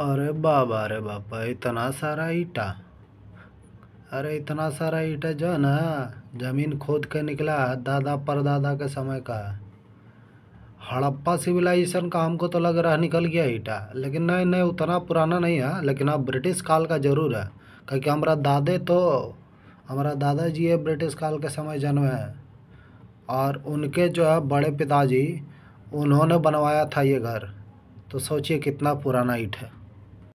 अरे बाबा अरे बापा इतना सारा ईटा अरे इतना सारा ईटा जो है ना जमीन खोद के निकला है दादा परदादा के समय का है हड़प्पा सिविलाइजेशन का हमको तो लग रहा है निकल गया ईटा लेकिन नहीं नहीं उतना पुराना नहीं है लेकिन अब ब्रिटिश काल का ज़रूर है क्योंकि हमारा दादे तो हमारा दादाजी है ब्रिटिश काल के समय जन्मे हैं और उनके जो है बड़े पिताजी उन्होंने बनवाया था ये घर तो सोचिए कितना पुराना ईट है